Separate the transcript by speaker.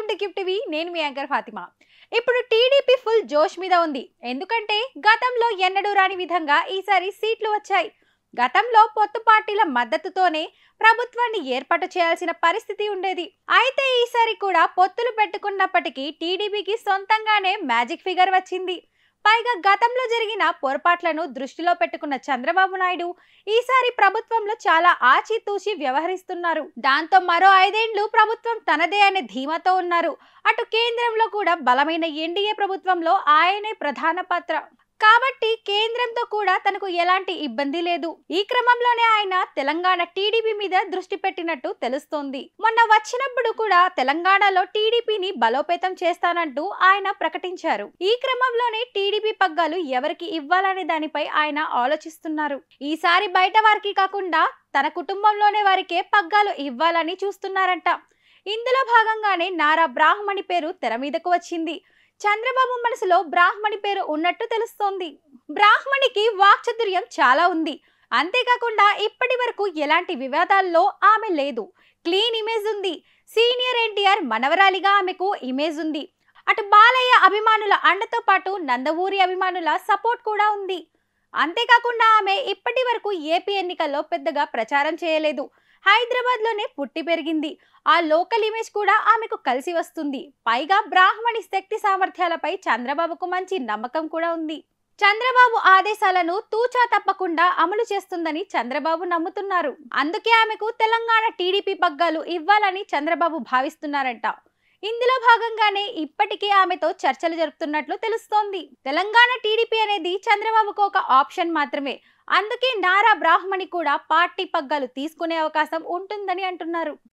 Speaker 1: welcome to gift TV నేను మీ anchor Fatima ఇప్పుడు TDP full జోష్ మీద ఉంది ఎందుకంటే గతంలో ఎన్నడూ రాని విధంగా ఈసారి సీట్లు వచ్చాయి గతంలో పొత్తు పార్టీల మద్దతుతోనే ప్రభుత్వాన్ని ఏర్పాటు చేయాల్సిన పరిస్థితి ఉండేది అయితే ఈసారి కూడా పొత్తులు పెట్టుకున్నప్పటికీ టీడీపీకి సొంతంగానే మ్యాజిక్ ఫిగర్ వచ్చింది పైగా గతంలో జరిగిన పొరపాట్లను దృష్టిలో పెట్టుకున్న చంద్రబాబు నాయుడు ఈసారి ప్రభుత్వంలో చాలా ఆచితూచి వ్యవహరిస్తున్నారు దాంతో మరో ఐదేండ్లు ప్రభుత్వం తనదే అనే ధీమాతో ఉన్నారు అటు కేంద్రంలో కూడా బలమైన ఎన్డీఏ ప్రభుత్వంలో ఆయనే ప్రధాన పాత్ర కాబట్టి కేంద్రంతో కూడా తనకు ఎలాంటి ఇబ్బంది లేదు ఈ క్రమంలోనే ఆయన తెలంగాణ టీడీపీ మీద దృష్టి పెట్టినట్టు తెలుస్తోంది మొన్న వచ్చినప్పుడు కూడా తెలంగాణలో టీడీపీని బలోపేతం చేస్తానంటూ ఆయన ప్రకటించారు ఈ క్రమంలోనే టీడీపీ పగ్గాలు ఎవరికి ఇవ్వాలనే దానిపై ఆయన ఆలోచిస్తున్నారు ఈసారి బయట వారికి కాకుండా తన కుటుంబంలోనే వారికే పగ్గాలు ఇవ్వాలని చూస్తున్నారంట ఇందులో భాగంగానే నారా బ్రాహ్మణి పేరు తెర మీదకు వచ్చింది చంద్రబాబు మనసులో బ్రాహ్మణి పేరు ఉన్నట్టు తెలుస్తోంది బ్రాహ్మణికి వాక్చతుర్యం చాలా ఉంది అంతేకాకుండా ఇప్పటి వరకు ఎలాంటి వివాదాల్లో ఆమె లేదు క్లీన్ ఇమేజ్ ఉంది సీనియర్ ఎన్టీఆర్ మనవరాలిగా ఆమెకు ఇమేజ్ ఉంది అటు బాలయ్య అభిమానుల అండతో పాటు నందవూరి అభిమానుల సపోర్ట్ కూడా ఉంది అంతేకాకుండా ఆమె ఇప్పటి వరకు ఏపీ ఎన్నికల్లో పెద్దగా ప్రచారం చేయలేదు హైదరాబాద్లోనే పుట్టి పెరిగింది ఆ లోకల్ ఇమేజ్ కూడా ఆమెకు కలిసి వస్తుంది పైగా బ్రాహ్మణి శక్తి సామర్థ్యాలపై చంద్రబాబుకు మంచి నమ్మకం కూడా ఉంది చంద్రబాబు ఆదేశాలను తూచా తప్పకుండా అమలు చేస్తుందని చంద్రబాబు నమ్ముతున్నారు అందుకే ఆమెకు తెలంగాణ టీడీపీ పగ్గాలు ఇవ్వాలని చంద్రబాబు భావిస్తున్నారంట ఇందులో భాగంగానే ఇప్పటికే ఆమెతో చర్చలు జరుపుతున్నట్లు తెలుస్తోంది తెలంగాణ టీడీపీ అనేది చంద్రబాబుకు ఒక ఆప్షన్ మాత్రమే అందుకే నారా బ్రాహ్మణి కూడా పార్టీ పగ్గాలు తీసుకునే అవకాశం ఉంటుందని అంటున్నారు